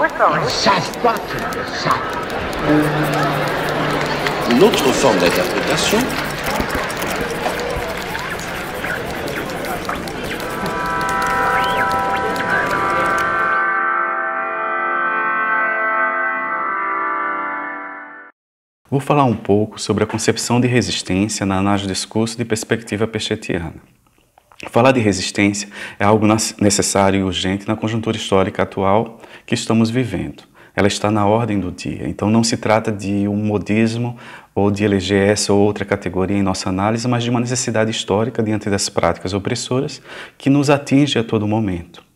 Une autre forme d'interprétation Vou falar um pouco sobre a concepção de resistência na análise do discurso de perspectiva pechetiana. Falar de resistência é algo necessário e urgente na conjuntura histórica atual que estamos vivendo. Ela está na ordem do dia, então não se trata de um modismo ou de eleger essa ou outra categoria em nossa análise, mas de uma necessidade histórica diante das práticas opressoras que nos atinge a todo momento.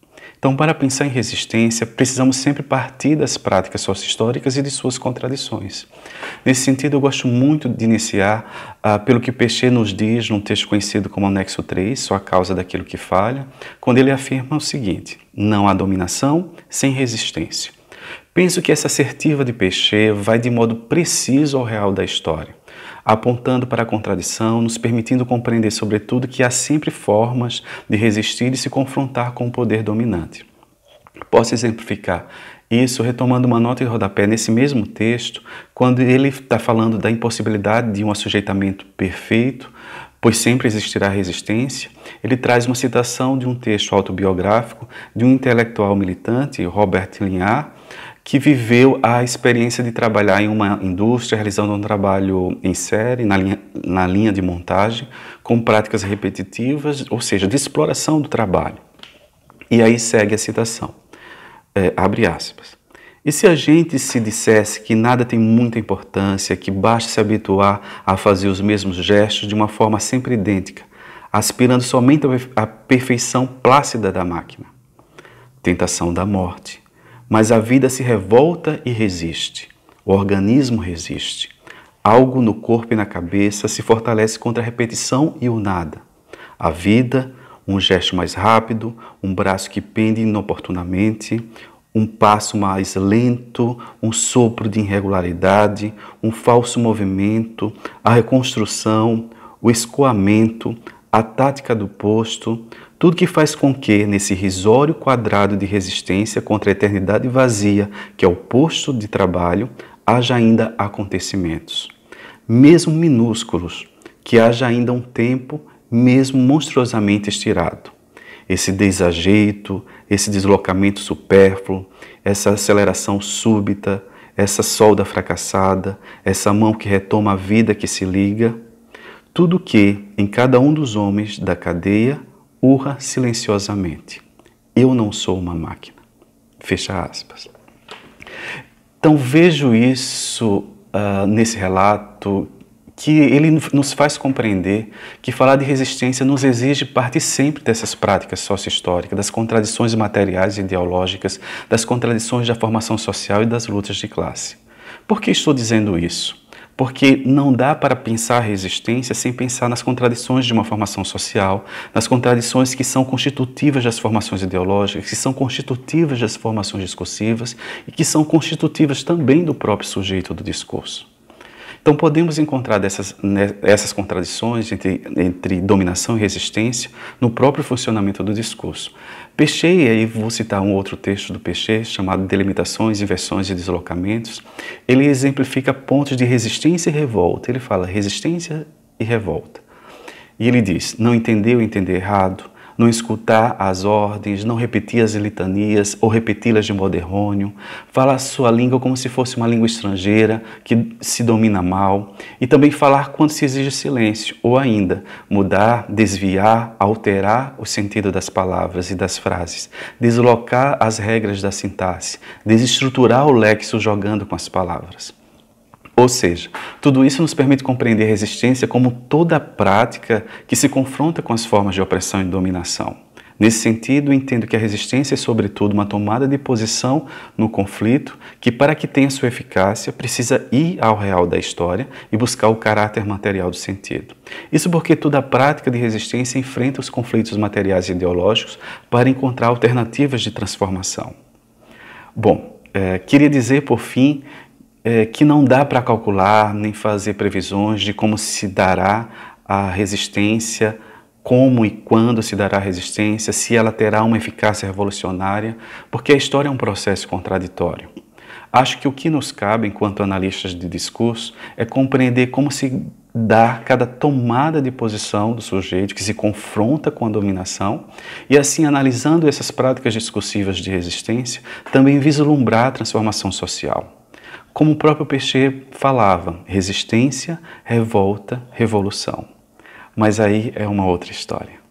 Então, para pensar em resistência, precisamos sempre partir das práticas sócio-históricas e de suas contradições. Nesse sentido, eu gosto muito de iniciar ah, pelo que Peixê nos diz num texto conhecido como Anexo 3, sua Causa daquilo que Falha, quando ele afirma o seguinte: não há dominação sem resistência. Penso que essa assertiva de Peixe vai de modo preciso ao real da história, apontando para a contradição, nos permitindo compreender, sobretudo, que há sempre formas de resistir e se confrontar com o poder dominante. Posso exemplificar isso retomando uma nota de rodapé nesse mesmo texto, quando ele está falando da impossibilidade de um assujeitamento perfeito, pois sempre existirá resistência, ele traz uma citação de um texto autobiográfico de um intelectual militante, Robert Linhar, que viveu a experiência de trabalhar em uma indústria, realizando um trabalho em série, na linha, na linha de montagem, com práticas repetitivas, ou seja, de exploração do trabalho. E aí segue a citação, é, abre aspas. E se a gente se dissesse que nada tem muita importância, que basta se habituar a fazer os mesmos gestos de uma forma sempre idêntica, aspirando somente à perfeição plácida da máquina? Tentação da morte mas a vida se revolta e resiste. O organismo resiste. Algo no corpo e na cabeça se fortalece contra a repetição e o nada. A vida, um gesto mais rápido, um braço que pende inoportunamente, um passo mais lento, um sopro de irregularidade, um falso movimento, a reconstrução, o escoamento, a tática do posto, tudo que faz com que, nesse risório quadrado de resistência contra a eternidade vazia, que é o posto de trabalho, haja ainda acontecimentos, mesmo minúsculos, que haja ainda um tempo, mesmo monstruosamente estirado. Esse desajeito, esse deslocamento supérfluo, essa aceleração súbita, essa solda fracassada, essa mão que retoma a vida que se liga, tudo que em cada um dos homens da cadeia urra silenciosamente. Eu não sou uma máquina. Fecha aspas. Então vejo isso uh, nesse relato que ele nos faz compreender que falar de resistência nos exige parte sempre dessas práticas sócio-históricas, das contradições materiais e ideológicas, das contradições da formação social e das lutas de classe. Por que estou dizendo isso? porque não dá para pensar resistência sem pensar nas contradições de uma formação social, nas contradições que são constitutivas das formações ideológicas, que são constitutivas das formações discursivas e que são constitutivas também do próprio sujeito do discurso. Então podemos encontrar dessas, né, essas contradições entre, entre dominação e resistência no próprio funcionamento do discurso. Peixe, e aí vou citar um outro texto do Peixe, chamado Delimitações, Inversões e Deslocamentos, ele exemplifica pontos de resistência e revolta. Ele fala resistência e revolta. E ele diz: não entendeu, entender errado, não escutar as ordens, não repetir as litanias ou repeti-las de modo errôneo, falar sua língua como se fosse uma língua estrangeira que se domina mal e também falar quando se exige silêncio ou ainda mudar, desviar, alterar o sentido das palavras e das frases, deslocar as regras da sintaxe, desestruturar o lexo jogando com as palavras. Ou seja, tudo isso nos permite compreender a resistência como toda prática que se confronta com as formas de opressão e dominação. Nesse sentido, entendo que a resistência é, sobretudo, uma tomada de posição no conflito que, para que tenha sua eficácia, precisa ir ao real da história e buscar o caráter material do sentido. Isso porque toda a prática de resistência enfrenta os conflitos materiais e ideológicos para encontrar alternativas de transformação. Bom, é, queria dizer, por fim, é, que não dá para calcular nem fazer previsões de como se dará a resistência, como e quando se dará a resistência, se ela terá uma eficácia revolucionária, porque a história é um processo contraditório. Acho que o que nos cabe, enquanto analistas de discurso, é compreender como se dá cada tomada de posição do sujeito que se confronta com a dominação e, assim, analisando essas práticas discursivas de resistência, também vislumbrar a transformação social. Como o próprio Peixer falava, resistência, revolta, revolução. Mas aí é uma outra história.